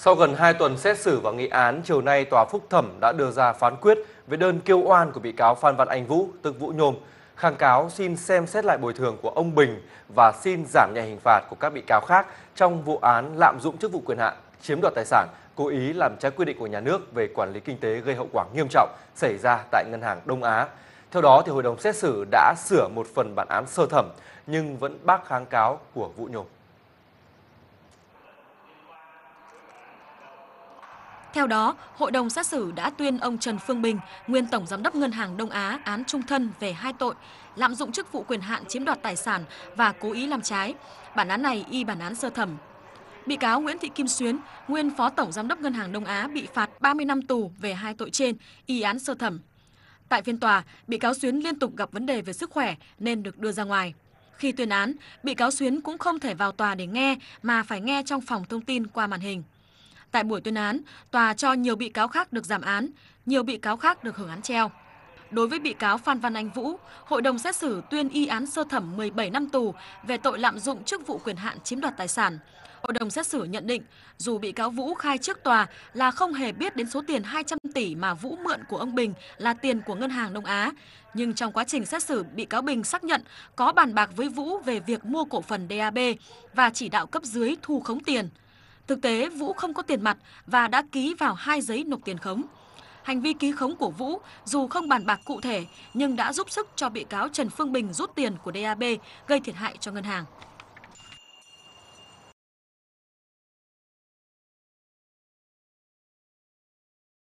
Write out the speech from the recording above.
Sau gần 2 tuần xét xử và nghị án, chiều nay tòa phúc thẩm đã đưa ra phán quyết về đơn kêu oan của bị cáo Phan Văn Anh Vũ, tức Vũ Nhôm. Kháng cáo xin xem xét lại bồi thường của ông Bình và xin giảm nhẹ hình phạt của các bị cáo khác trong vụ án lạm dụng chức vụ quyền hạn, chiếm đoạt tài sản, cố ý làm trái quy định của nhà nước về quản lý kinh tế gây hậu quả nghiêm trọng xảy ra tại Ngân hàng Đông Á. Theo đó, thì hội đồng xét xử đã sửa một phần bản án sơ thẩm nhưng vẫn bác kháng cáo của Vũ Nhôm. Theo đó, hội đồng xét xử đã tuyên ông Trần Phương Bình, nguyên tổng giám đốc Ngân hàng Đông Á án trung thân về hai tội lạm dụng chức vụ quyền hạn chiếm đoạt tài sản và cố ý làm trái. Bản án này y bản án sơ thẩm. Bị cáo Nguyễn Thị Kim Xuyến, nguyên phó tổng giám đốc Ngân hàng Đông Á bị phạt 30 năm tù về hai tội trên, y án sơ thẩm. Tại phiên tòa, bị cáo Xuyến liên tục gặp vấn đề về sức khỏe nên được đưa ra ngoài. Khi tuyên án, bị cáo Xuyến cũng không thể vào tòa để nghe mà phải nghe trong phòng thông tin qua màn hình. Tại buổi tuyên án, tòa cho nhiều bị cáo khác được giảm án, nhiều bị cáo khác được hưởng án treo. Đối với bị cáo Phan Văn Anh Vũ, hội đồng xét xử tuyên y án sơ thẩm 17 năm tù về tội lạm dụng chức vụ quyền hạn chiếm đoạt tài sản. Hội đồng xét xử nhận định, dù bị cáo Vũ khai trước tòa là không hề biết đến số tiền 200 tỷ mà Vũ mượn của ông Bình là tiền của Ngân hàng Đông Á, nhưng trong quá trình xét xử, bị cáo Bình xác nhận có bàn bạc với Vũ về việc mua cổ phần DAB và chỉ đạo cấp dưới thu khống tiền. Thực tế, Vũ không có tiền mặt và đã ký vào hai giấy nộp tiền khống. Hành vi ký khống của Vũ dù không bàn bạc cụ thể nhưng đã giúp sức cho bị cáo Trần Phương Bình rút tiền của DAB gây thiệt hại cho ngân hàng.